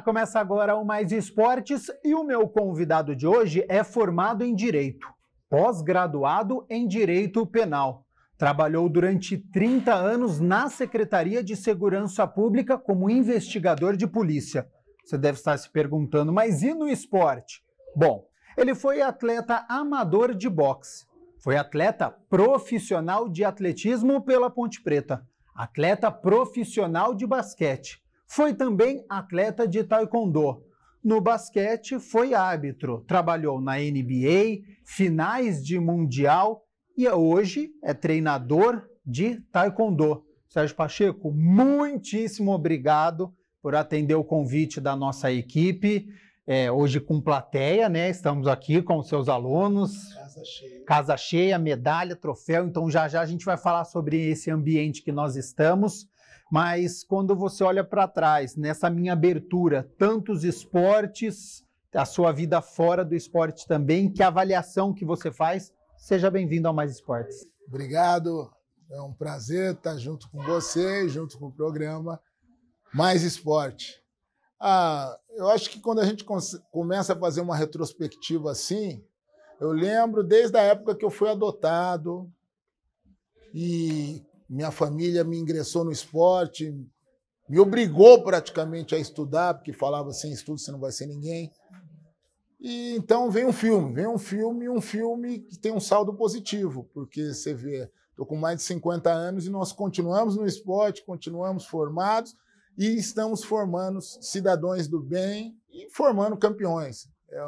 começa agora o Mais Esportes e o meu convidado de hoje é formado em Direito, pós-graduado em Direito Penal. Trabalhou durante 30 anos na Secretaria de Segurança Pública como investigador de polícia. Você deve estar se perguntando, mas e no esporte? Bom, ele foi atleta amador de boxe, foi atleta profissional de atletismo pela Ponte Preta, atleta profissional de basquete foi também atleta de taekwondo. No basquete, foi árbitro. Trabalhou na NBA, finais de Mundial e hoje é treinador de taekwondo. Sérgio Pacheco, muitíssimo obrigado por atender o convite da nossa equipe. É, hoje com plateia, né? Estamos aqui com seus alunos, Casa cheia. Casa cheia, medalha, troféu. Então já já a gente vai falar sobre esse ambiente que nós estamos. Mas quando você olha para trás, nessa minha abertura, tantos esportes, a sua vida fora do esporte também, que avaliação que você faz? Seja bem-vindo ao Mais Esportes. Obrigado. É um prazer estar junto com você, junto com o programa Mais Esporte. Ah, eu acho que quando a gente começa a fazer uma retrospectiva assim, eu lembro desde a época que eu fui adotado e minha família me ingressou no esporte, me obrigou praticamente a estudar, porque falava sem estudo você não vai ser ninguém. E então vem um filme, vem um filme, um filme que tem um saldo positivo, porque você vê, estou com mais de 50 anos e nós continuamos no esporte, continuamos formados e estamos formando cidadãos do bem e formando campeões. É,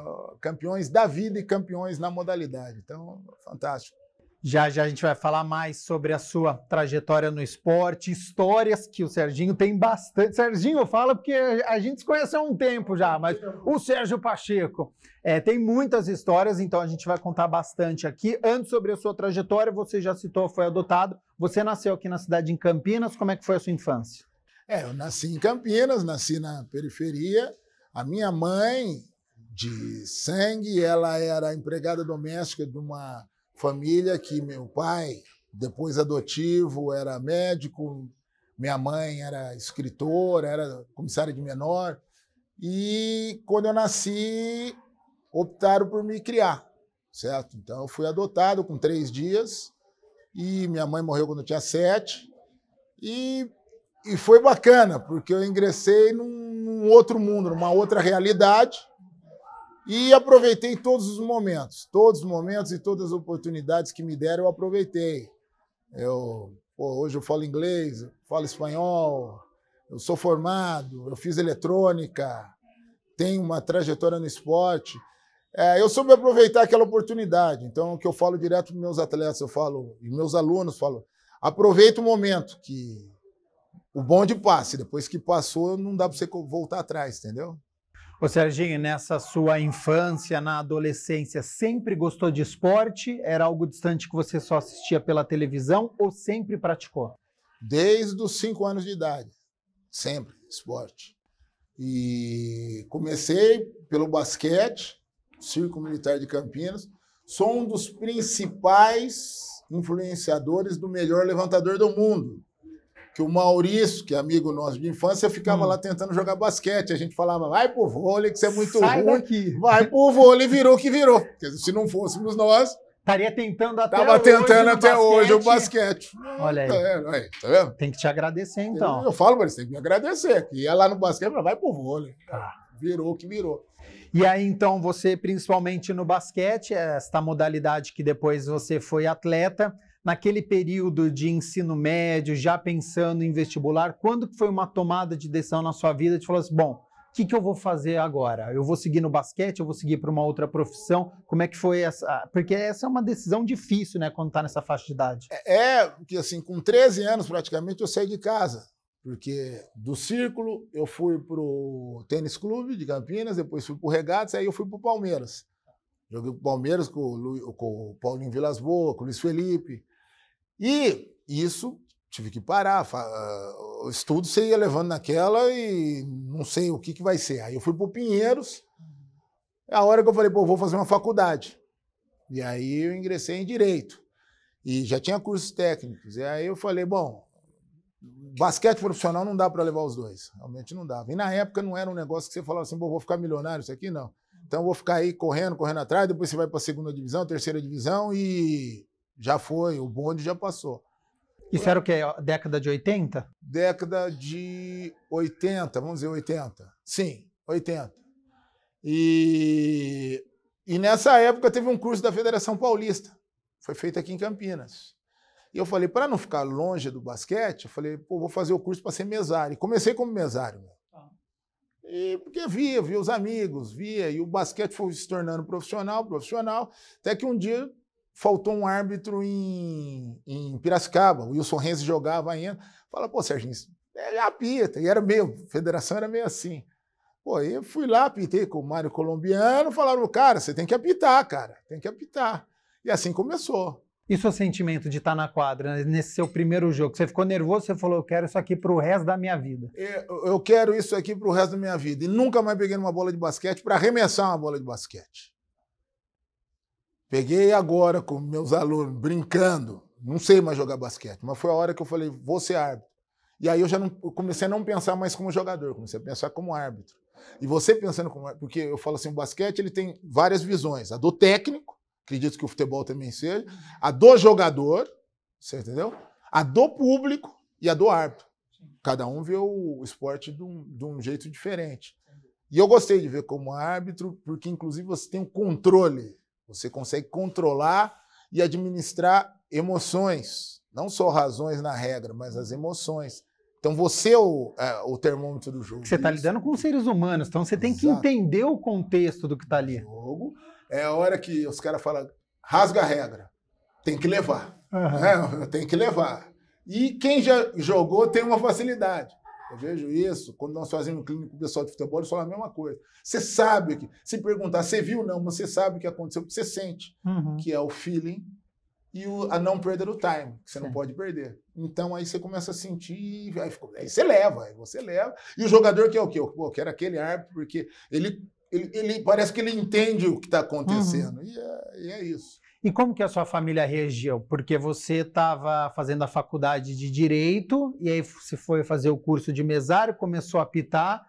campeões da vida e campeões na modalidade. Então, fantástico. Já já a gente vai falar mais sobre a sua trajetória no esporte, histórias que o Serginho tem bastante. Serginho fala porque a gente se conheceu há um tempo já, mas o Sérgio Pacheco é, tem muitas histórias, então a gente vai contar bastante aqui. Antes sobre a sua trajetória, você já citou, foi adotado. Você nasceu aqui na cidade em Campinas, como é que foi a sua infância? É, eu nasci em Campinas, nasci na periferia. A minha mãe de sangue, ela era empregada doméstica de uma família que meu pai, depois adotivo, era médico, minha mãe era escritora, era comissária de menor. E quando eu nasci, optaram por me criar, certo? Então eu fui adotado com três dias e minha mãe morreu quando eu tinha sete. E, e foi bacana, porque eu ingressei num, outro mundo, numa outra realidade e aproveitei todos os momentos, todos os momentos e todas as oportunidades que me deram, eu aproveitei. Eu, pô, hoje eu falo inglês, falo espanhol, eu sou formado, eu fiz eletrônica, tenho uma trajetória no esporte. É, eu soube aproveitar aquela oportunidade. Então, o que eu falo direto para meus atletas, eu falo, e meus alunos falo: aproveita o momento que o bonde passe. Depois que passou, não dá para você voltar atrás, entendeu? Ô Serginho, nessa sua infância, na adolescência, sempre gostou de esporte? Era algo distante que você só assistia pela televisão ou sempre praticou? Desde os cinco anos de idade, sempre esporte. E comecei pelo basquete, Circo Militar de Campinas. Sou um dos principais influenciadores do melhor levantador do mundo, que o Maurício, que é amigo nosso de infância, ficava hum. lá tentando jogar basquete. A gente falava, vai pro vôlei, que você é muito Sai ruim. Daqui. Vai pro vôlei, virou que virou. se não fôssemos nós. Estaria tentando até Tava tentando até basquete. hoje o basquete. Olha aí. Tá é, vendo? Aí, tá vendo? Tem que te agradecer, então. Eu, eu falo pra eles, tem que me agradecer. Que ia lá no basquete, vai pro vôlei. Tá. Virou que virou. E aí, então, você, principalmente no basquete, esta modalidade que depois você foi atleta, naquele período de ensino médio, já pensando em vestibular, quando que foi uma tomada de decisão na sua vida Você falou assim, bom, o que, que eu vou fazer agora? Eu vou seguir no basquete, eu vou seguir para uma outra profissão? Como é que foi essa? Porque essa é uma decisão difícil, né, quando está nessa faixa de idade. É, é que assim, com 13 anos praticamente eu saí de casa, porque do círculo eu fui para o tênis clube de Campinas, depois fui para o Regatas, aí eu fui para o Palmeiras. Joguei para o Palmeiras com o, Lu, com o Paulinho Vilas Boas, com o Luiz Felipe, e isso tive que parar. Ah, o estudo você ia levando naquela e não sei o que, que vai ser. Aí eu fui para o Pinheiros. É a hora que eu falei, pô, vou fazer uma faculdade. E aí eu ingressei em Direito. E já tinha cursos técnicos. E aí eu falei, bom, basquete profissional não dá para levar os dois. Realmente não dava. E na época não era um negócio que você falava assim, pô, vou ficar milionário isso aqui, não. Então eu vou ficar aí correndo, correndo atrás, depois você vai para a segunda divisão, terceira divisão e já foi, o bonde já passou. Isso era o quê? Década de 80? Década de 80, vamos dizer 80. Sim, 80. E, e nessa época teve um curso da Federação Paulista. Foi feito aqui em Campinas. E eu falei, para não ficar longe do basquete, eu falei, pô, vou fazer o curso para ser mesário. E comecei como mesário. Né? Tá. E, porque via, via os amigos, via. E o basquete foi se tornando profissional, profissional. Até que um dia faltou um árbitro em, em Piracicaba, o Wilson Renz jogava ainda. Fala, pô, Serginho, é apita. E era meio, a federação era meio assim. Pô, eu fui lá, apitei com o Mário Colombiano, falaram, cara, você tem que apitar, cara, tem que apitar. E assim começou. E seu sentimento de estar na quadra, né, nesse seu primeiro jogo? Você ficou nervoso, você falou, eu quero isso aqui pro resto da minha vida. É, eu, eu quero isso aqui pro resto da minha vida. E nunca mais peguei numa bola de basquete para arremessar uma bola de basquete. Peguei agora com meus alunos brincando, não sei mais jogar basquete, mas foi a hora que eu falei, vou ser árbitro. E aí eu já não, eu comecei a não pensar mais como jogador, comecei a pensar como árbitro. E você pensando como árbitro, porque eu falo assim, o basquete ele tem várias visões, a do técnico, acredito que o futebol também seja, a do jogador, você entendeu? A do público e a do árbitro. Cada um vê o esporte de um, de um jeito diferente. E eu gostei de ver como árbitro, porque inclusive você tem o um controle você consegue controlar e administrar emoções, não só razões na regra, mas as emoções. Então você é o, é, o termômetro do jogo. Você está lidando com seres humanos, então você tem que entender o contexto do que está ali. Jogo. É a hora que os caras falam, rasga a regra, tem que levar. Uhum. É, tem que levar. E quem já jogou tem uma facilidade. Eu vejo isso. Quando nós fazemos clínico com o pessoal de futebol, eles falam a mesma coisa. Você sabe que, se perguntar, você viu não, mas você sabe o que aconteceu, você sente, uhum. que é o feeling e o, a não perda do time, que você não pode perder. Então aí você começa a sentir, aí, fica, aí, você leva, aí você leva. E o jogador quer é o quê? Pô, quero aquele árbitro, porque ele, ele, ele parece que ele entende o que está acontecendo. Uhum. E, é, e é isso. E como que a sua família reagiu? Porque você estava fazendo a faculdade de direito e aí você foi fazer o curso de mesário, começou a pitar.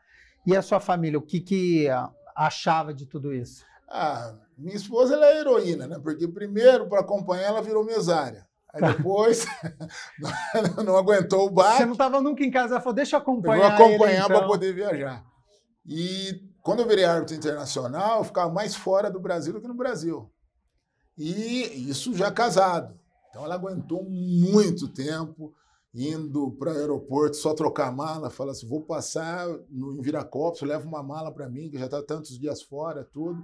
E a sua família, o que, que ah, achava de tudo isso? Ah, minha esposa ela é heroína, né? Porque primeiro, para acompanhar, ela virou mesária. Aí tá. depois não aguentou o bar. Você não estava nunca em casa, ela falou: deixa eu acompanhar. Eu vou então. para poder viajar. E quando eu virei árbitro internacional, eu ficava mais fora do Brasil do que no Brasil. E isso já casado. Então ela aguentou muito tempo indo para o aeroporto só trocar mala, fala assim, vou passar no, em Viracopos, leva uma mala para mim, que já está tantos dias fora, tudo.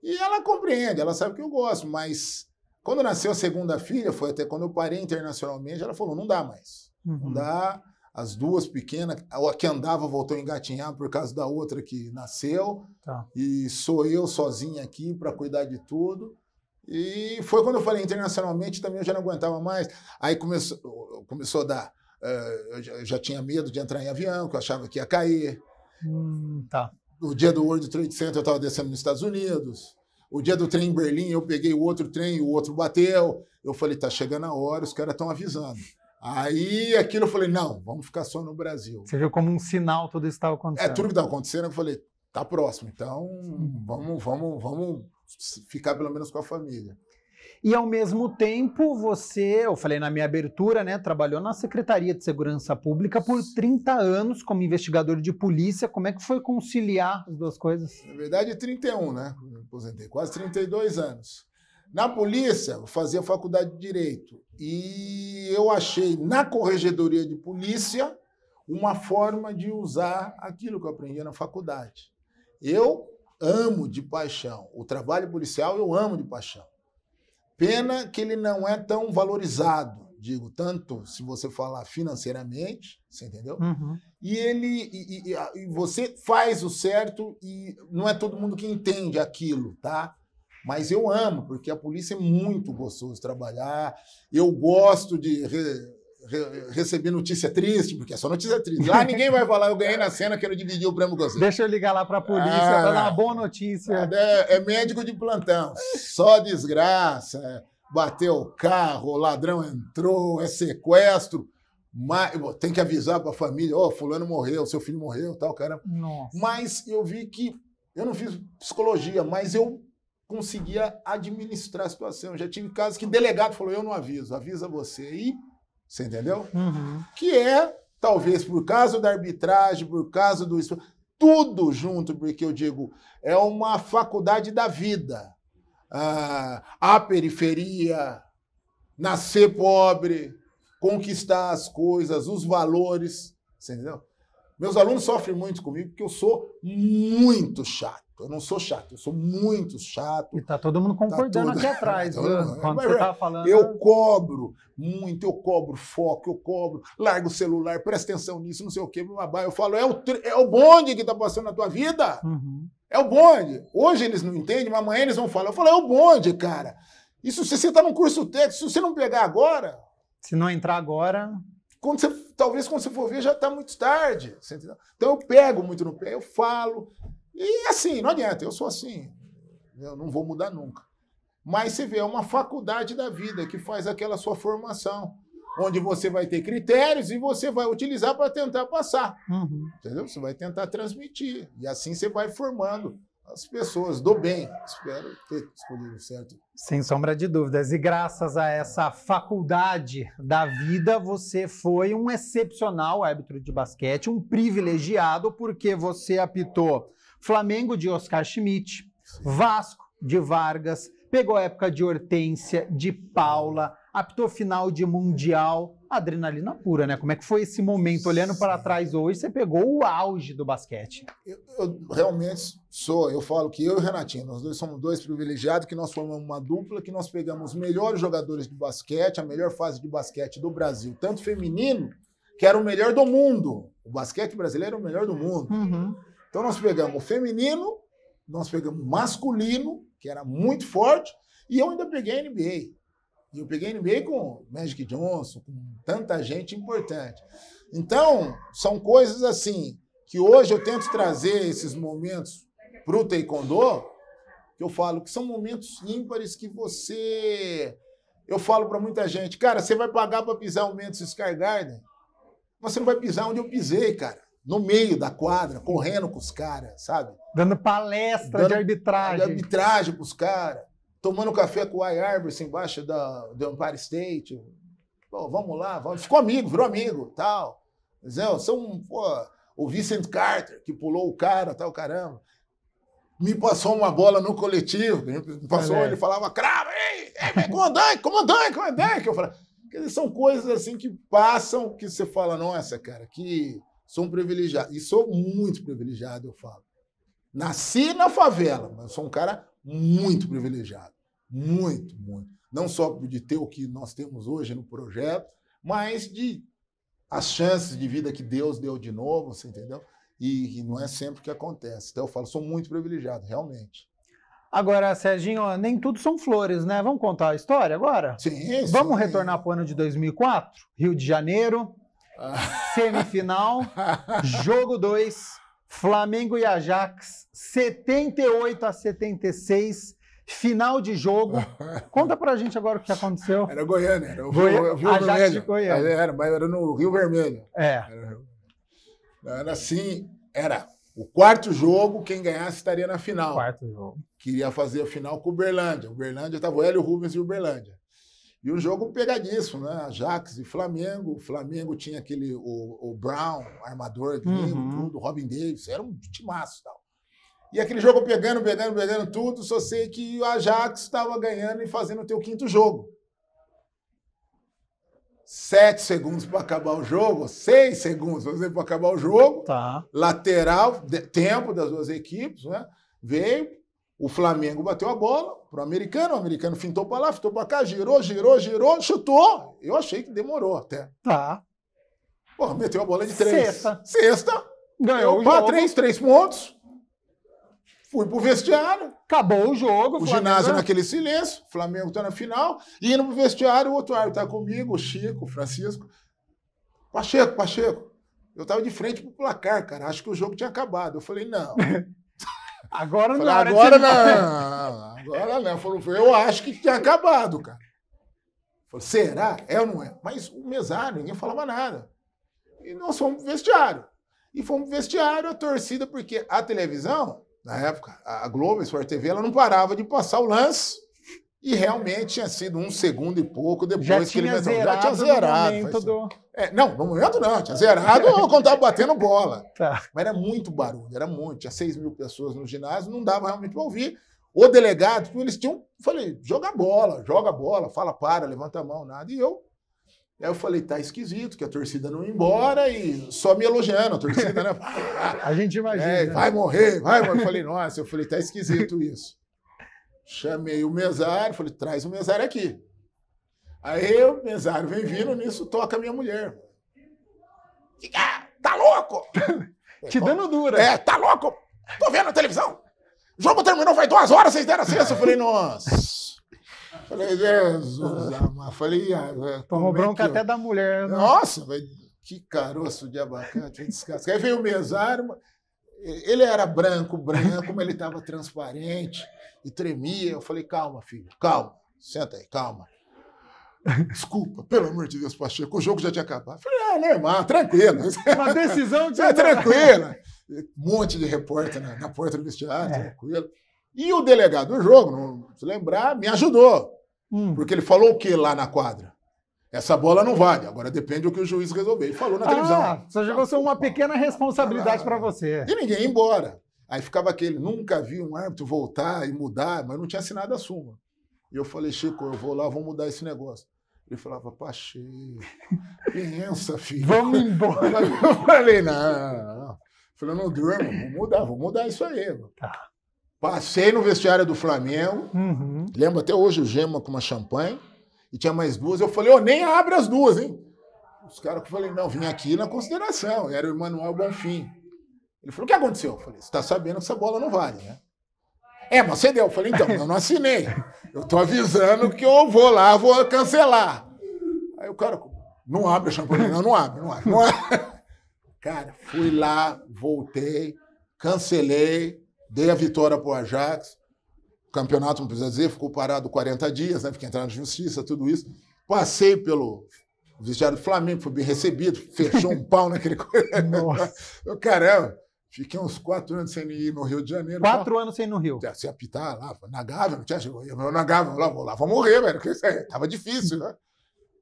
E ela compreende, ela sabe que eu gosto, mas quando nasceu a segunda filha, foi até quando eu parei internacionalmente, ela falou, não dá mais, uhum. não dá. As duas pequenas, a que andava voltou a engatinhar por causa da outra que nasceu, tá. e sou eu sozinha aqui para cuidar de tudo. E foi quando eu falei internacionalmente também eu já não aguentava mais. Aí começou, começou a dar. Uh, eu, já, eu já tinha medo de entrar em avião, que eu achava que ia cair. Hum, tá. O dia do World Trade Center eu estava descendo nos Estados Unidos. O dia do trem em Berlim, eu peguei o outro trem, o outro bateu. Eu falei, tá chegando a hora, os caras estão avisando. Aí aquilo eu falei, não, vamos ficar só no Brasil. Você viu como um sinal tudo isso estava é, acontecendo. É, tudo que estava acontecendo, eu falei, tá próximo, então vamos, vamos, vamos ficar pelo menos com a família. E ao mesmo tempo, você, eu falei na minha abertura, né, trabalhou na Secretaria de Segurança Pública por 30 anos como investigador de polícia. Como é que foi conciliar as duas coisas? Na verdade, 31, né? aposentei quase 32 anos. Na polícia, eu fazia faculdade de direito e eu achei na corregedoria de polícia uma forma de usar aquilo que eu aprendi na faculdade. Eu amo de paixão. O trabalho policial eu amo de paixão. Pena que ele não é tão valorizado, digo, tanto se você falar financeiramente, você entendeu? Uhum. E ele e, e, e você faz o certo e não é todo mundo que entende aquilo, tá? Mas eu amo, porque a polícia é muito gostoso trabalhar. Eu gosto de re, recebi notícia triste, porque é só notícia triste. Lá ninguém vai falar, eu ganhei na cena, quero dividir o prêmio com você. Deixa eu ligar lá para a polícia ah, para dar uma boa notícia. É, é, é, médico de plantão, só desgraça, é, bateu o carro, o ladrão entrou, é sequestro. Mas, tem que avisar para a família, ó, oh, fulano morreu, seu filho morreu, tal, cara. Nossa. Mas eu vi que eu não fiz psicologia, mas eu conseguia administrar a situação. já tive casos que delegado falou: eu não aviso, avisa você. E você entendeu? Uhum. Que é, talvez, por causa da arbitragem, por causa do. Tudo junto, porque eu digo, é uma faculdade da vida. Ah, a periferia, nascer pobre, conquistar as coisas, os valores. Você entendeu? Meus alunos sofrem muito comigo porque eu sou muito chato. Eu não sou chato, eu sou muito chato. E tá todo mundo tá concordando tá todo... aqui atrás, viu? Quando você é, tá falando. Eu é cobro muito, eu cobro foco, eu cobro, larga o celular, presta atenção nisso, não sei o quê, babá. Eu falo, é o, tri... é o bonde que tá passando na tua vida. Uhum. É o bonde. Hoje eles não entendem, mas amanhã eles vão falar. Eu falo, é o bonde, cara. Isso se você tá num curso técnico, se você não pegar agora. Se não entrar agora quando você, talvez quando você for ver já está muito tarde. Então eu pego muito no pé, eu falo, e assim, não adianta, eu sou assim, eu não vou mudar nunca. Mas você vê, é uma faculdade da vida que faz aquela sua formação, onde você vai ter critérios e você vai utilizar para tentar passar. Uhum. Entendeu? Você vai tentar transmitir. E assim você vai formando as pessoas do bem. Espero ter escolhido certo. Sem sombra de dúvidas. E graças a essa faculdade da vida, você foi um excepcional árbitro de basquete, um privilegiado, porque você apitou Flamengo de Oscar Schmidt, Vasco de Vargas, pegou a época de Hortência, de Paula, apitou final de Mundial, adrenalina pura, né? Como é que foi esse momento? Olhando para trás hoje, você pegou o auge do basquete. Eu, eu realmente sou, eu falo que eu e o Renatinho, nós dois somos dois privilegiados, que nós formamos uma dupla, que nós pegamos os melhores jogadores de basquete, a melhor fase de basquete do Brasil, tanto feminino, que era o melhor do mundo. O basquete brasileiro é o melhor do mundo. Uhum. Então nós pegamos o feminino, nós pegamos o masculino, que era muito forte, e eu ainda peguei a NBA. E eu peguei a NBA com Magic Johnson, com tanta gente importante. Então, são coisas assim que hoje eu tento trazer esses momentos para o Taekwondo, que eu falo que são momentos ímpares que você. Eu falo para muita gente, cara, você vai pagar para pisar o Mendes Sky Garden? Você não vai pisar onde eu pisei, cara no meio da quadra, correndo com os caras, sabe? Dando palestra Dando de arbitragem. De arbitragem pros caras. Tomando café com o Y embaixo da, do Empire State. Pô, vamos lá, vamos. Ficou amigo, virou amigo, tal. Entendeu? É, são, pô, o Vincent Carter, que pulou o cara, tal, caramba. Me passou uma bola no coletivo. Me passou, é. ele falava, cravo ei, ei, comandante, comandante, comandante. Eu falei, são coisas assim que passam que você fala, nossa, cara, que sou um privilegiado. E sou muito privilegiado, eu falo. Nasci na favela, mas sou um cara muito privilegiado. Muito, muito. Não só de ter o que nós temos hoje no projeto, mas de as chances de vida que Deus deu de novo, você entendeu? E, e não é sempre que acontece. Então eu falo, sou muito privilegiado, realmente. Agora, Serginho, nem tudo são flores, né? Vamos contar a história agora? Sim. Vamos retornar para o ano de 2004, Rio de Janeiro. Semifinal, jogo 2, Flamengo e Ajax, 78 a 76 final de jogo. Conta pra gente agora o que aconteceu. Era Goiânia, era o Goi... Rio, Rio Ajax Vermelho. De Goiânia. Era, mas era no Rio Vermelho. É. Era, era assim, era o quarto jogo, quem ganhasse estaria na final. Quarto jogo. Queria fazer a final com o Uberlândia. O Uberlândia estava o Hélio Rubens e o Uberlândia. E o jogo pegadíssimo, né? Ajax e Flamengo. O Flamengo tinha aquele, o, o Brown, armador, uhum. tudo, Robin Davis, era um timaço e tal. E aquele jogo pegando, pegando, pegando tudo, só sei que o Ajax estava ganhando e fazendo o teu quinto jogo. Sete segundos para acabar o jogo, seis segundos para acabar o jogo. Tá. Lateral, de, tempo das duas equipes, né? Veio, o Flamengo bateu a bola para o americano, o americano fintou para lá, fintou para cá, girou, girou, girou, chutou. Eu achei que demorou até. Tá. Porra, meteu a bola de três. Sexta. Sexta. Ganhou o jogo. Três, três pontos. Fui pro vestiário. Acabou o jogo. O Flamengo. ginásio naquele silêncio. Flamengo tá na final. E indo pro vestiário, o outro árbitro tá comigo, o Chico, o Francisco. Pacheco, Pacheco. Eu tava de frente pro placar, cara. Acho que o jogo tinha acabado. Eu falei, não. Agora não. agora não, Agora não. falou eu acho que tinha acabado, cara. será? É ou não é? Mas o mesário, ninguém falava nada. E nós fomos pro vestiário. E fomos pro vestiário, a torcida, porque a televisão, na época, a Globo, a Sport TV, ela não parava de passar o lance e realmente tinha sido um segundo e pouco depois já que ele meteu. Já tinha zerado. No do... Assim. é, não, no momento não, tinha zerado quando estava batendo bola. Tá. Mas era muito barulho, era muito. Tinha 6 mil pessoas no ginásio, não dava realmente para ouvir. O delegado, tipo, eles tinham. Falei, joga bola, joga bola, fala, para, levanta a mão, nada. E eu. Aí eu falei, tá esquisito, que a torcida não ia embora e só me elogiando, a torcida, né? a gente é, imagina. É, né? Vai morrer, vai morrer. Eu falei, nossa, eu falei, tá esquisito isso. Chamei o mesário, falei, traz o mesário aqui. Aí o mesário vem vindo, nisso toca a minha mulher. Ah, tá louco? Te dando dura. É, tá louco? Tô vendo a televisão. O jogo terminou, vai duas horas, vocês deram acesso. Eu falei, nossa. Falei, Jesus amado. Falei, ah, Tomou bronca até da mulher. Né? Nossa, que caroço de abacate, descasca. Aí veio o mesário, ele era branco, branco, como ele estava transparente e tremia. Eu falei, calma, filho, calma, senta aí, calma. Desculpa, pelo amor de Deus, Pacheco, o jogo já tinha acabado. falei, ah, é, normal, né, tranquilo. Uma decisão de. É, tranquila. Um monte de repórter na, na porta do vestiário, é. tranquilo. E o delegado do jogo, não se lembrar, me ajudou. Hum. Porque ele falou o que lá na quadra? essa bola não vale. Agora depende do que o juiz resolver. E falou na ah, televisão. Ah, só jogou só uma pequena responsabilidade para você. E ninguém ia embora. Aí ficava aquele, nunca vi um árbitro voltar e mudar, mas não tinha assinado a súmula. E eu falei, Chico, eu vou lá, vou mudar esse negócio. Ele falava, Pacheco, pensa, filho. Vamos embora. Eu falei, não, não. Eu falei, não durmo, vou mudar, vou mudar isso aí. Tá. Passei no vestiário do Flamengo. Uhum. Lembro até hoje o Gema com uma champanhe e tinha mais duas. Eu falei, ô, oh, nem abre as duas, hein? Os caras que falei, não, vim aqui na consideração. Era o Emanuel Bonfim. Ele falou, o que aconteceu? Eu falei, você está sabendo que essa bola não vale, né? É, mas você deu. Eu falei, então, eu não assinei. Eu tô avisando que eu vou lá, vou cancelar. Aí o cara, não abre a champanhe, não, não abre, não abre, não abre. Cara, fui lá, voltei, cancelei, dei a vitória pro Ajax campeonato, não precisa dizer, ficou parado 40 dias, né? Fiquei entrando na justiça, tudo isso. Passei pelo vestiário do Flamengo, fui bem recebido, fechou um pau naquele coisa. Nossa. Eu, caramba, fiquei uns quatro anos sem ir no Rio de Janeiro. Quatro anos sem ir no Rio? Se apitar lá, na Gávea, não tinha chegado. Eu, na Gávea, lá vou lá, vou morrer, velho, porque tava difícil, né?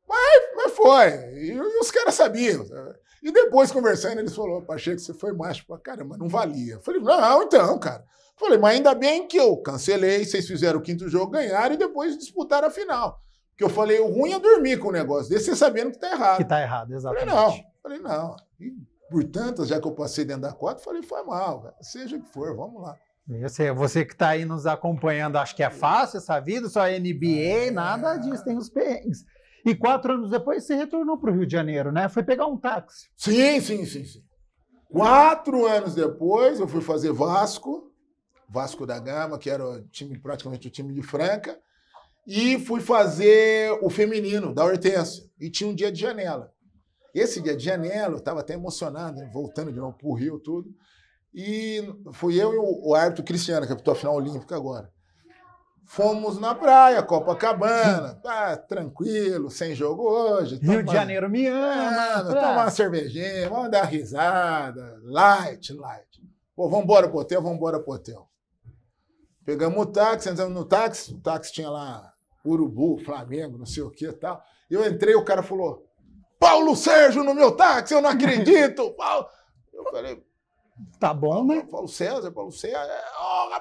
Mas, mas foi. E, e os caras sabiam. Sabe? Né? E depois, conversando, ele falou, Pacheco, você foi macho pra caramba, não valia. Eu falei, não, então, cara. Eu falei, mas ainda bem que eu cancelei, vocês fizeram o quinto jogo, ganharam e depois disputaram a final. Porque eu falei, o ruim é dormir com o negócio desse, você sabendo que tá errado. Que tá errado, exatamente. Falei, não. Falei, não. E, por tantas, já que eu passei dentro da quadra, falei, foi mal, cara. seja o que for, vamos lá. Você, você que está aí nos acompanhando, acho que é fácil essa vida, só NBA, é... nada disso, tem os perrengues. E quatro anos depois você retornou para o Rio de Janeiro, né? Foi pegar um táxi. Sim, sim, sim, sim. Quatro anos depois eu fui fazer Vasco, Vasco da Gama, que era o time, praticamente o time de Franca, e fui fazer o feminino da Hortência. E tinha um dia de janela. Esse dia de janela, eu estava até emocionado, né? voltando de novo para o Rio, tudo. E fui eu e o árbitro Cristiano, que apitou a final olímpica agora. Fomos na praia, Copacabana, tá tranquilo, sem jogo hoje. Rio de Janeiro me ama. Mano, ah, tomar uma cervejinha, vamos dar risada, light, light. Pô, vamos embora pro hotel, vamos embora pro hotel. Pegamos o táxi, entramos no táxi, o táxi tinha lá Urubu, Flamengo, não sei o que e tal. Eu entrei, o cara falou, Paulo Sérgio no meu táxi, eu não acredito, Paulo. Eu falei, Tá bom, né? É Paulo César, é Paulo César,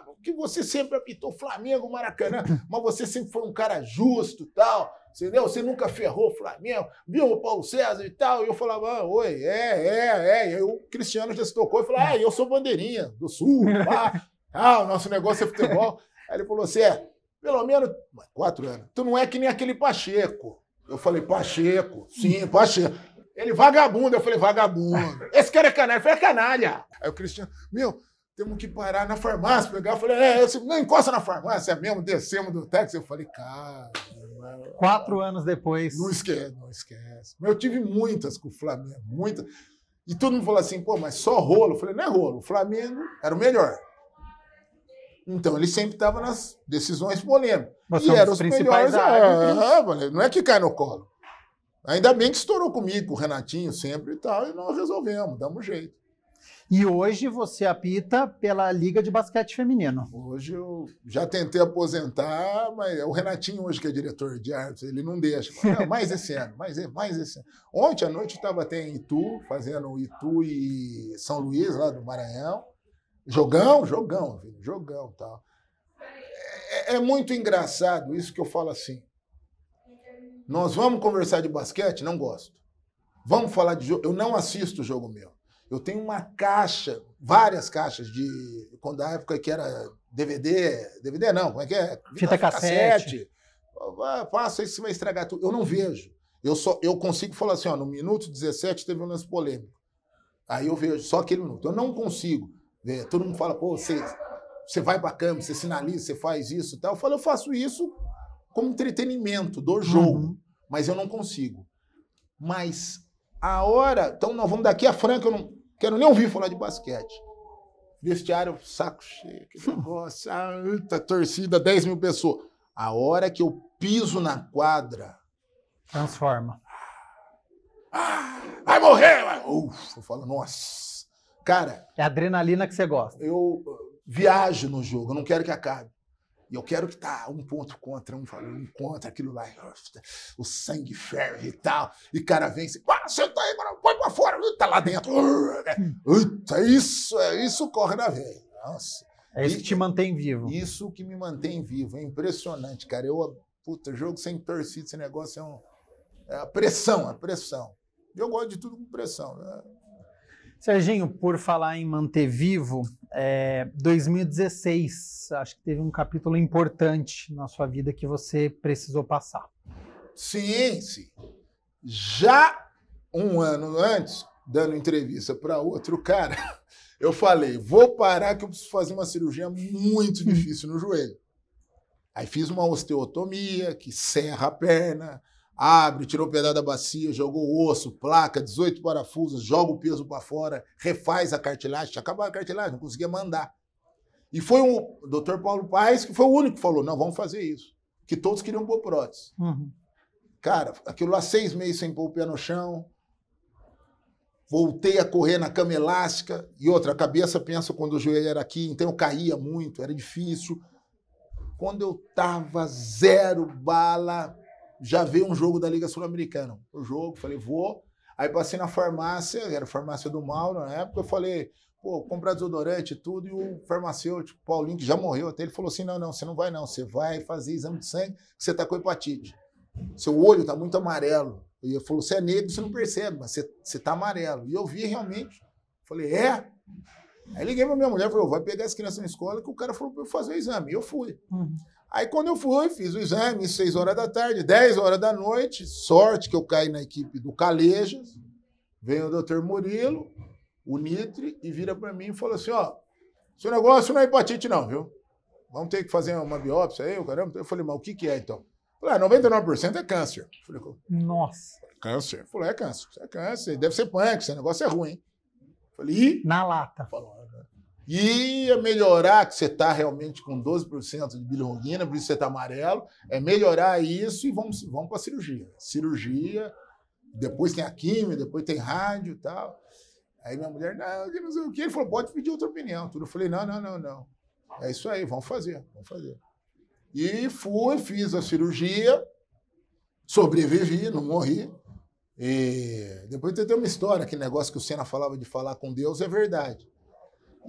oh, que você sempre apitou Flamengo, Maracanã, mas você sempre foi um cara justo e tal, entendeu? Você nunca ferrou o Flamengo, viu o Paulo César e tal. E eu falava, ah, oi, é, é, é. E o Cristiano já se tocou e falou, ah, eu sou bandeirinha do Sul, pá. Ah, o nosso negócio é futebol. Aí ele falou assim, é, pelo menos quatro anos. Tu não é que nem aquele Pacheco. Eu falei, Pacheco, sim, Pacheco. Ele, vagabundo. Eu falei, vagabundo. Esse cara é canalha. Eu falei, é canalha. Aí o Cristiano, meu, temos que parar na farmácia, pegar. Eu falei, é, eu, não encosta na farmácia é mesmo, descemos do táxi. Eu falei, cara. Quatro anos depois. Não esquece, não esquece. eu tive muitas com o Flamengo, muitas. E todo mundo falou assim, pô, mas só rolo. Eu falei, não é rolo, o Flamengo era o melhor. Então ele sempre estava nas decisões polêmicas. Mas e é eram os, os melhores. Ah, não é que cai no colo. Ainda bem que estourou comigo, com o Renatinho sempre e tal, e nós resolvemos, damos jeito. E hoje você apita pela Liga de Basquete Feminino. Hoje eu já tentei aposentar, mas é o Renatinho hoje que é diretor de arte, ele não deixa. não, mais esse ano, mais, mais esse ano. Ontem à noite eu estava até em Itu, fazendo Itu e São Luís, lá do Maranhão. Jogão, jogão, filho, jogão tal. É, é, é muito engraçado isso que eu falo assim. Nós vamos conversar de basquete? Não gosto. Vamos falar de jogo? Eu não assisto jogo meu. Eu tenho uma caixa, várias caixas de. Quando a época que era DVD. DVD não, como é que é? Fita cassete. cassete. Ah, faço isso, vai estragar tudo. Eu não vejo. Eu, só, eu consigo falar assim, ó, no minuto 17 teve um lance polêmico. Aí eu vejo só aquele minuto. Eu não consigo ver. Todo mundo fala, pô, você, você vai pra câmera, você sinaliza, você faz isso e tal. Eu falo, eu faço isso como entretenimento do uhum. jogo, uhum. mas eu não consigo. Mas a hora. Então nós vamos daqui a Franca, eu não quero nem ouvir falar de basquete. Vestiário, saco cheio, que negócio, alta torcida, 10 mil pessoas. A hora que eu piso na quadra. Transforma. Ah, vai morrer! Vai... eu falo, nossa. Cara. É a adrenalina que você gosta. Eu uh, viajo no jogo, eu não quero que acabe. E eu quero que tá um ponto contra, um um contra, aquilo lá, o sangue ferve e tal. E cara vence, ah, senta aí, mano, põe pra fora, tá lá dentro. Uita, isso, é isso corre na veia. Nossa. É isso que te mantém vivo. Isso que me mantém vivo. É impressionante, cara. Eu, puta, jogo sem torcida, esse negócio é, um, é a pressão, a pressão. Eu gosto de tudo com pressão. Né? Serginho, por falar em manter vivo, é, 2016, acho que teve um capítulo importante na sua vida que você precisou passar. Sim, sim. Já um ano antes, dando entrevista para outro cara, eu falei: vou parar que eu preciso fazer uma cirurgia muito hum. difícil no joelho. Aí fiz uma osteotomia que serra a perna, abre, tirou o pedal da bacia, jogou o osso, placa, 18 parafusos, joga o peso para fora, refaz a cartilagem, acabou a cartilagem, não conseguia mandar. E foi o Dr. Paulo Paes que foi o único que falou: não, vamos fazer isso. Que todos queriam pôr prótese. Uhum. Cara, aquilo lá seis meses sem pôr o pé no chão, voltei a correr na cama elástica e outra, a cabeça pensa quando o joelho era aqui, então eu caía muito, era difícil. Quando eu tava zero bala, já veio um jogo da Liga Sul-Americana. O jogo, falei, vou. Aí passei na farmácia, era farmácia do mal na época, eu falei, pô, comprar desodorante e tudo, e o farmacêutico, Paulinho, que já morreu até, ele falou assim, não, não, você não vai não, você vai fazer exame de sangue, você tá com hepatite. Seu olho tá muito amarelo. E ele falou, você é negro, você não percebe, mas você, você tá amarelo. E eu vi realmente, falei, é? Aí liguei pra minha mulher, falou, vai pegar as crianças na escola, que o cara falou pra eu fazer o exame, e eu fui. Uhum. Aí quando eu fui, fiz o exame, 6 horas da tarde, 10 horas da noite, sorte que eu caí na equipe do Calejas, vem o doutor Murilo, o Nitre, e vira para mim e falou assim, ó, seu negócio não é hepatite não, viu? Vamos ter que fazer uma biópsia aí, o caramba. Eu falei, mas o que que é então? Falei, ah, 99% é câncer. falei, Nossa. Câncer? Falei, é câncer. É câncer, deve ser pânico, esse negócio é ruim. falei, e? Na lata. Falou, e é melhorar, que você está realmente com 12% de bilirrubina, por isso você está amarelo, é melhorar isso e vamos, vamos para a cirurgia. Cirurgia, depois tem a química, depois tem rádio e tal. Aí minha mulher, não, não sei o que. Ele falou, pode pedir outra opinião. Tudo. Eu falei, não, não, não, não. É isso aí, vamos fazer, vamos fazer. E fui, fiz a cirurgia, sobrevivi, não morri. E depois tem uma história, aquele negócio que o Senna falava de falar com Deus, é verdade.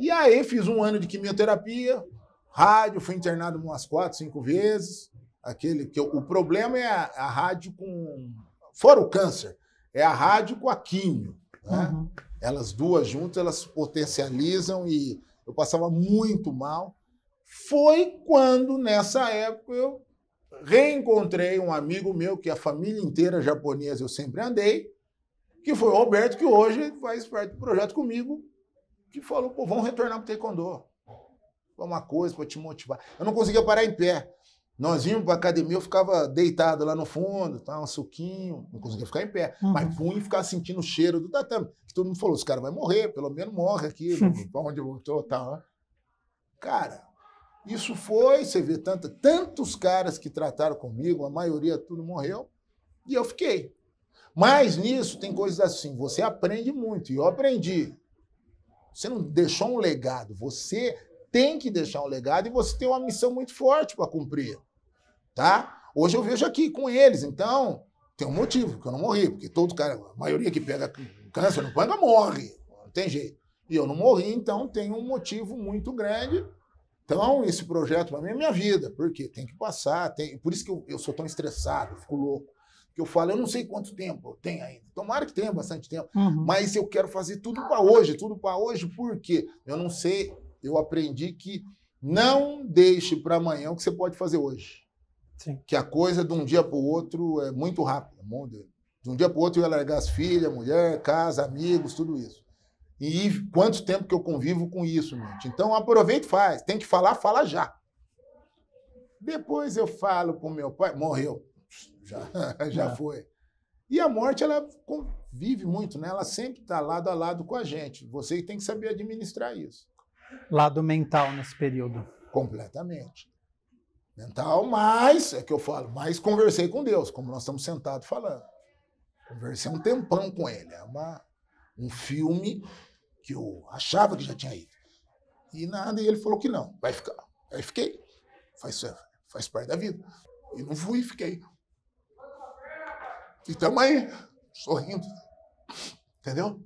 E aí fiz um ano de quimioterapia, rádio, fui internado umas quatro, cinco vezes. Aquele que eu, o problema é a, a, rádio com fora o câncer, é a rádio com a quimio, né? uhum. Elas duas juntas, elas potencializam e eu passava muito mal. Foi quando nessa época eu reencontrei um amigo meu que a família inteira japonesa eu sempre andei, que foi o Roberto que hoje faz parte do projeto comigo, que falou, pô, vamos retornar pro taekwondo. Uma coisa para te motivar. Eu não conseguia parar em pé. Nós íamos pra academia, eu ficava deitado lá no fundo, tá, um suquinho, não conseguia ficar em pé. Uhum. Mas punha e ficava sentindo o cheiro do tatame. Que todo mundo falou, esse cara vai morrer, pelo menos morre aqui, pra onde eu estou tá. Cara, isso foi, você vê tanto, tantos caras que trataram comigo, a maioria tudo morreu, e eu fiquei. Mas nisso tem coisas assim, você aprende muito, e eu aprendi. Você não deixou um legado. Você tem que deixar um legado e você tem uma missão muito forte para cumprir. Tá? Hoje eu vejo aqui com eles, então tem um motivo que eu não morri, porque todo cara, a maioria que pega câncer no pâncreas morre, não tem jeito. E eu não morri, então tem um motivo muito grande. Então, esse projeto para mim é minha vida, porque tem que passar, tem... por isso que eu, eu sou tão estressado, fico louco que eu falo, eu não sei quanto tempo tem ainda. Tomara que tenha bastante tempo, uhum. mas eu quero fazer tudo para ah, tá. hoje, tudo para hoje, porque eu não sei, eu aprendi que não deixe para amanhã o que você pode fazer hoje. Sim. Que a coisa de um dia para o outro é muito rápida. De um dia para o outro eu ia largar as filhas, mulher, casa, amigos, tudo isso. E quanto tempo que eu convivo com isso, gente. Então aproveita e faz. Tem que falar, fala já. Depois eu falo com meu pai, morreu já, já é. foi. E a morte, ela convive muito, né? Ela sempre está lado a lado com a gente. Você tem que saber administrar isso. Lado mental nesse período. Completamente. Mental, mas, é que eu falo, mas conversei com Deus, como nós estamos sentados falando. Conversei um tempão com ele. É uma, um filme que eu achava que já tinha ido. E nada, e ele falou que não, vai ficar. Aí fiquei. Faz, faz parte da vida. E não fui e fiquei. E aí, sorrindo. Entendeu?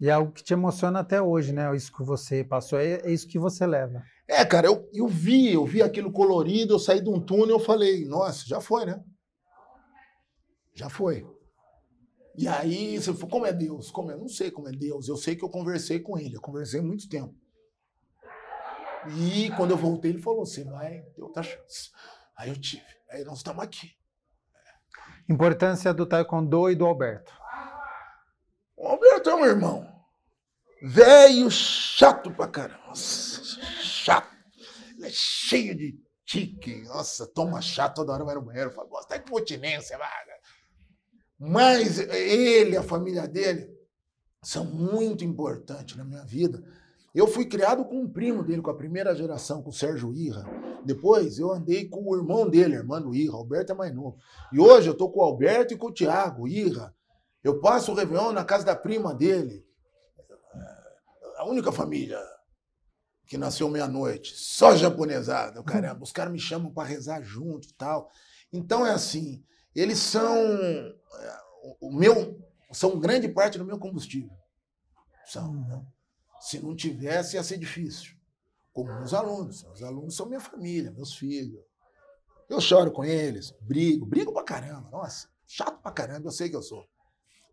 E é algo que te emociona até hoje, né? Isso que você passou, é, é isso que você leva. É, cara, eu, eu vi, eu vi aquilo colorido, eu saí de um túnel, eu falei, nossa, já foi, né? Já foi. E aí, você falou, como é Deus? Como é? Não sei como é Deus. Eu sei que eu conversei com ele, eu conversei muito tempo. E quando eu voltei, ele falou: você vai ter outra chance. Aí eu tive. Aí nós estamos aqui. Importância do taekwondo e do Alberto. O Alberto é um irmão. Velho, chato pra caramba. Nossa, chato. Ele é cheio de tique. Nossa, toma chato toda hora vai no banheiro. Fala, até tá que continência, vaga. Mas ele, a família dele, são muito importantes na minha vida. Eu fui criado com um primo dele, com a primeira geração, com o Sérgio Irra. Depois eu andei com o irmão dele, Armando Irra. Alberto é mais novo. E hoje eu tô com o Alberto e com o Thiago Irra. Eu passo o Réveillon na casa da prima dele. É, a única família que nasceu meia-noite, só japonesada, caramba. Os caras me chamam para rezar junto e tal. Então é assim, eles são é, o meu, são grande parte do meu combustível. São. Né? Se não tivesse, ia ser difícil como meus alunos. Meus alunos são minha família, meus filhos. Eu choro com eles, brigo, brigo pra caramba, nossa, chato pra caramba, eu sei que eu sou.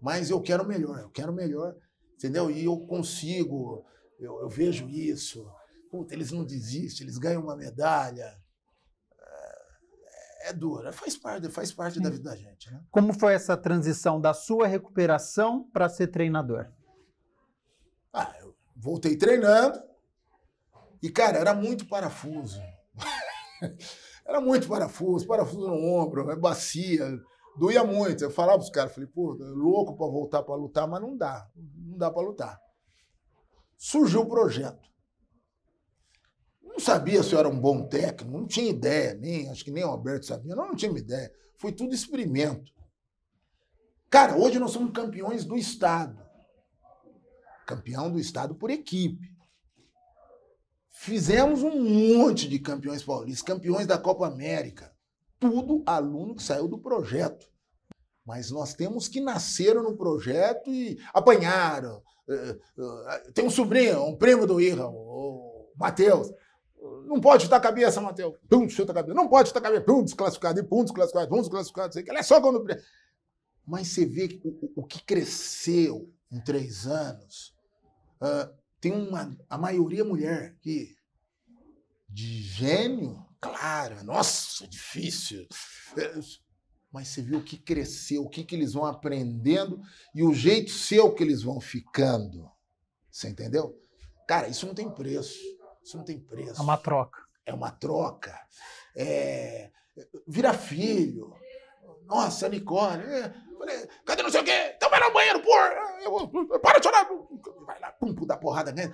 Mas eu quero melhor, eu quero melhor, entendeu? E eu consigo, eu, eu vejo isso. Puta, eles não desistem, eles ganham uma medalha. É, é dura, é, faz parte, faz parte da vida da gente. Né? Como foi essa transição da sua recuperação para ser treinador? Ah, eu voltei treinando, e, cara, era muito parafuso. era muito parafuso, parafuso no ombro, é bacia, doía muito. Eu falava para os caras, falei, pô, é louco para voltar para lutar, mas não dá, não dá para lutar. Surgiu o projeto. Não sabia se eu era um bom técnico, não tinha ideia, nem, acho que nem o Alberto sabia, não, não tinha ideia. Foi tudo experimento. Cara, hoje nós somos campeões do Estado. Campeão do Estado por equipe. Fizemos um monte de campeões paulistas, campeões da Copa América. Tudo aluno que saiu do projeto. Mas nós temos que nasceram no projeto e apanharam. Eh, eh, tem um sobrinho, um primo do Irra, o Matheus. Não pode estar cabeça, Matheus. Pum, chuta a cabeça. Não pode estar cabeça. Pum, desclassificado. E pum, desclassificado. Pum, desclassificado. Ele é só quando... Mas você vê o, o que cresceu em três anos. Uh, tem uma, a maioria mulher que de gênio, clara, nossa, difícil. É, mas você viu o que cresceu, o que, que eles vão aprendendo e o jeito seu que eles vão ficando. Você entendeu? Cara, isso não tem preço. Isso não tem preço. É uma troca. É uma troca. É... Vira filho. Nossa, Nicole. É Falei, cadê não sei o quê? Então vai lá no banheiro, porra! Para de chorar! Vai lá, pum, pum, dá porrada nele.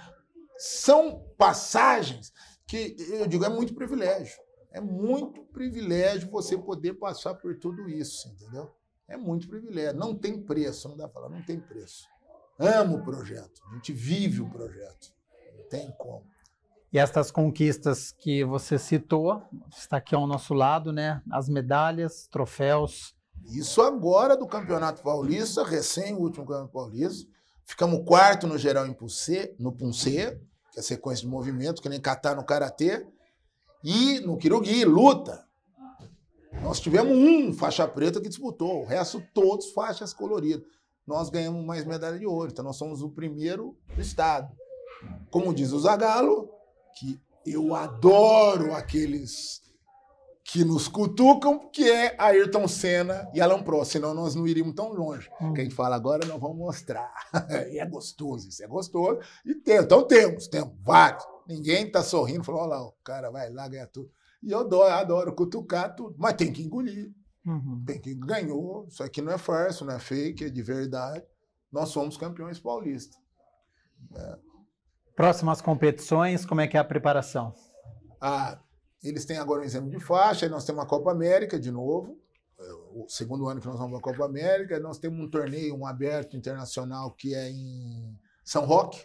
São passagens que, eu digo, é muito privilégio. É muito privilégio você poder passar por tudo isso, entendeu? É muito privilégio. Não tem preço, não dá pra falar, não tem preço. Amo o projeto, a gente vive o projeto. Não tem como. E estas conquistas que você citou, está aqui ao nosso lado, né? As medalhas, troféus, isso agora do Campeonato Paulista, recém o último Campeonato Paulista. Ficamos quarto no geral em Punce, no Punce, que é sequência de movimento, que nem catar no Karatê. E no Kirugi, luta. Nós tivemos um faixa preta que disputou, o resto todos faixas coloridas. Nós ganhamos mais medalha de ouro, então nós somos o primeiro do estado. Como diz o Zagalo, que eu adoro aqueles que nos cutucam, que é Ayrton Senna e Alan Prost, senão nós não iríamos tão longe. Hum. Quem fala agora, nós vamos mostrar. e é gostoso, isso é gostoso. E tem, então temos, temos vários. Ninguém está sorrindo, falou, olha lá, o cara vai lá ganhar tudo. E eu adoro, adoro cutucar tudo, mas tem que engolir. Uhum. Tem que ganhou, isso aqui não é farsa, não é fake, é de verdade. Nós somos campeões paulistas. É. Próximas competições, como é que é a preparação? Ah, eles têm agora um exame de faixa, aí nós temos a Copa América de novo, é, o segundo ano que nós vamos para a Copa América, nós temos um torneio, um aberto internacional que é em São Roque.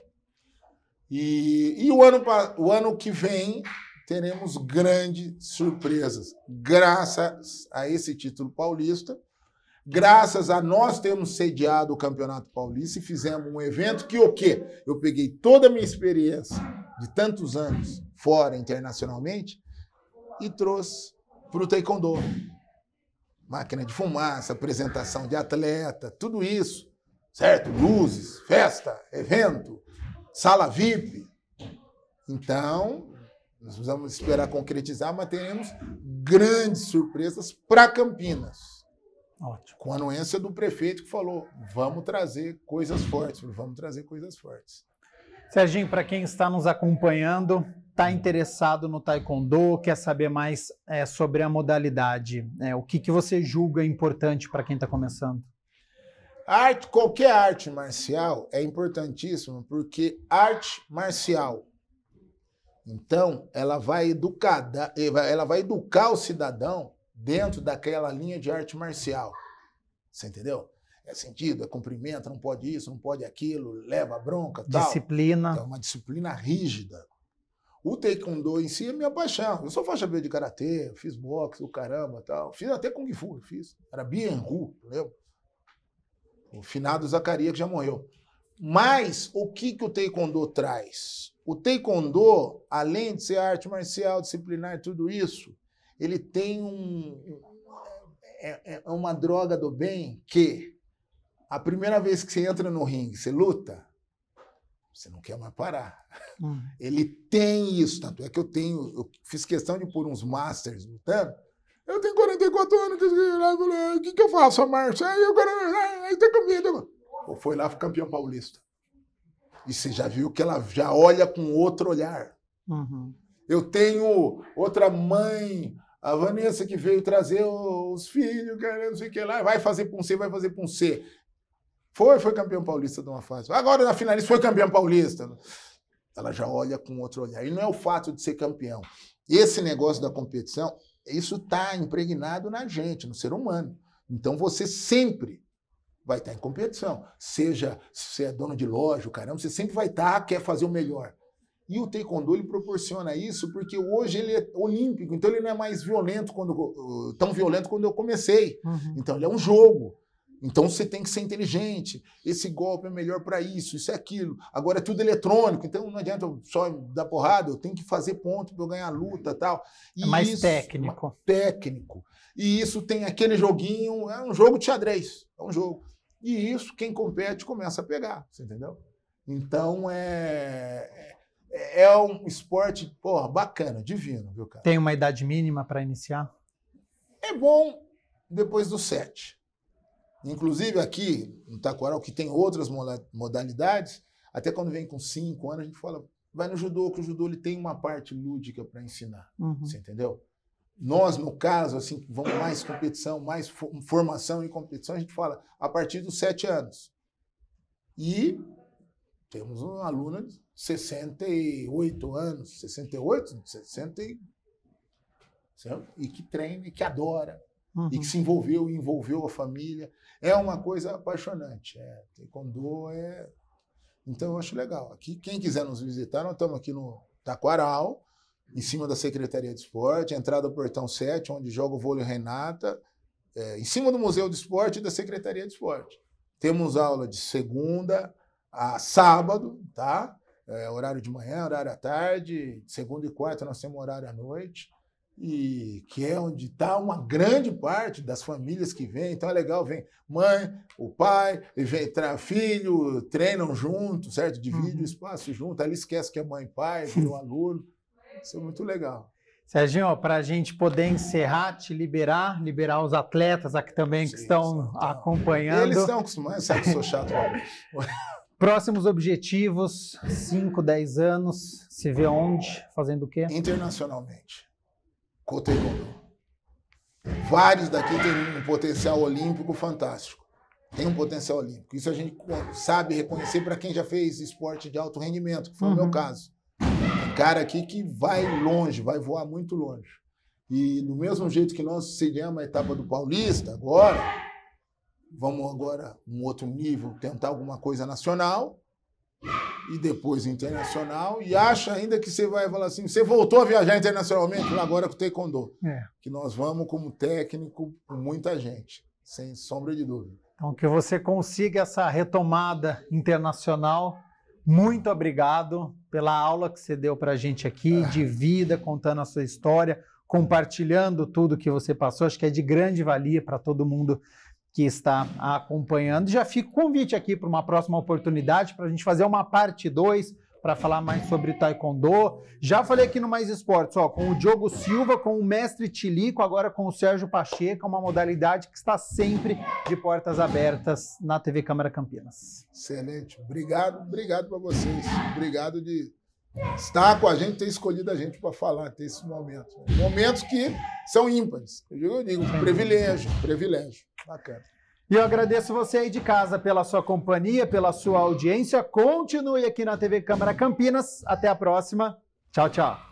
E, e o, ano, o ano que vem teremos grandes surpresas, graças a esse título paulista, graças a nós termos sediado o Campeonato Paulista e fizemos um evento que o quê? Eu peguei toda a minha experiência de tantos anos fora internacionalmente e trouxe para o taekwondo. Máquina de fumaça, apresentação de atleta, tudo isso, certo? Luzes, festa, evento, sala VIP. Então, nós vamos esperar concretizar, mas teremos grandes surpresas para Campinas. Ótimo. Com a anuência do prefeito que falou: vamos trazer coisas fortes, vamos trazer coisas fortes. Serginho, para quem está nos acompanhando, está uhum. interessado no taekwondo, quer saber mais é, sobre a modalidade, é, o que, que você julga importante para quem está começando? Arte, qualquer arte marcial é importantíssima, porque arte marcial, então, ela vai educar, ela vai educar o cidadão dentro daquela linha de arte marcial. Você entendeu? É sentido, é cumprimento, não pode isso, não pode aquilo, leva bronca, tal. Disciplina. É uma disciplina rígida. O taekwondo em si é minha paixão. Eu sou faixa verde de karatê, fiz boxe, o caramba tal. Fiz até kung fu, fiz. Era Bien Hu, lembro. O finado Zacaria que já morreu. Mas o que, que o taekwondo traz? O taekwondo, além de ser arte marcial, disciplinar, e tudo isso, ele tem um... É, é, é uma droga do bem que a primeira vez que você entra no ringue, você luta, você não quer mais parar. Hum. Ele tem isso, tanto é que eu tenho, eu fiz questão de pôr uns masters no tempo. Eu tenho 44 anos, ah, o que, que eu faço, a marcha? Aí eu ah, aí tem tá comida. Foi lá, foi campeão paulista. E você já viu que ela já olha com outro olhar. Uhum. Eu tenho outra mãe, a Vanessa, que veio trazer os filhos, não sei o que lá, vai fazer com C, vai fazer com C. Foi, foi campeão paulista de uma fase. Agora na finalista foi campeão paulista. Ela já olha com outro olhar. E não é o fato de ser campeão. Esse negócio da competição, isso está impregnado na gente, no ser humano. Então você sempre vai estar tá em competição. Seja se você é dono de loja, caramba, você sempre vai estar, tá, quer fazer o melhor. E o taekwondo ele proporciona isso porque hoje ele é olímpico, então ele não é mais violento quando tão violento quando eu comecei. Uhum. Então ele é um jogo. Então você tem que ser inteligente. Esse golpe é melhor para isso, isso é aquilo. Agora é tudo eletrônico, então não adianta só dar porrada, eu tenho que fazer ponto para eu ganhar luta tal. E é mais isso, técnico. É técnico. E isso tem aquele joguinho, é um jogo de xadrez, é um jogo. E isso quem compete começa a pegar, você entendeu? Então é é, é um esporte, porra, bacana, divino, viu, cara? Tem uma idade mínima para iniciar? É bom depois do 7. Inclusive aqui no Taquaral, que tem outras modalidades, até quando vem com cinco anos, a gente fala, vai no judô, que o judô ele tem uma parte lúdica para ensinar. Uhum. Você entendeu? Nós, no caso, assim, vamos mais competição, mais formação em competição, a gente fala a partir dos sete anos. E temos uma aluna de 68 anos, 68, 60 e, e que treina e que adora uhum. e que se uhum. envolveu e envolveu a família. É uma coisa apaixonante. É, taekwondo é. Então eu acho legal. Aqui, quem quiser nos visitar, nós estamos aqui no Taquaral, em cima da Secretaria de Esporte, entrada do Portão 7, onde joga o vôlei Renata, é, em cima do Museu de Esporte e da Secretaria de Esporte. Temos aula de segunda a sábado, tá? É, horário de manhã, horário à tarde, segunda e quarta nós temos horário à noite e que é onde está uma grande parte das famílias que vem. Então é legal, vem mãe, o pai, vem filho, treinam junto, certo? Divide uhum. o espaço junto, ali esquece que é mãe e pai, filho, um aluno. Isso é muito legal. Serginho, para a gente poder encerrar, te liberar, liberar os atletas aqui também Sim, que estão tá. acompanhando. Eles estão acostumados, sabe sou chato. Próximos objetivos, 5, 10 anos, se vê onde, fazendo o quê? Internacionalmente. Cotegono. Vários daqui têm um potencial olímpico fantástico. Tem um potencial olímpico. Isso a gente sabe reconhecer para quem já fez esporte de alto rendimento, que foi uhum. o meu uhum. caso. Um cara aqui que vai longe, vai voar muito longe. E do mesmo jeito que nós seguimos a etapa do Paulista agora, vamos agora um outro nível, tentar alguma coisa nacional e depois internacional, e acha ainda que você vai falar assim, você voltou a viajar internacionalmente agora com o Taekwondo. É. Que nós vamos como técnico com muita gente, sem sombra de dúvida. Então que você consiga essa retomada internacional. Muito obrigado pela aula que você deu para a gente aqui, ah. de vida, contando a sua história, compartilhando tudo que você passou. Acho que é de grande valia para todo mundo que está acompanhando. Já fico o convite aqui para uma próxima oportunidade para a gente fazer uma parte 2 para falar mais sobre taekwondo. Já falei aqui no Mais Esportes, ó, com o Diogo Silva, com o mestre Tilico, agora com o Sérgio Pacheco, uma modalidade que está sempre de portas abertas na TV Câmara Campinas. Excelente. Obrigado, obrigado para vocês. Obrigado de estar com a gente, ter escolhido a gente para falar, ter esses momentos. Né? Momentos que são ímpares. Eu digo, privilégio, privilégio. Bacana. E eu agradeço você aí de casa pela sua companhia, pela sua audiência. Continue aqui na TV Câmara Campinas. Até a próxima. Tchau, tchau.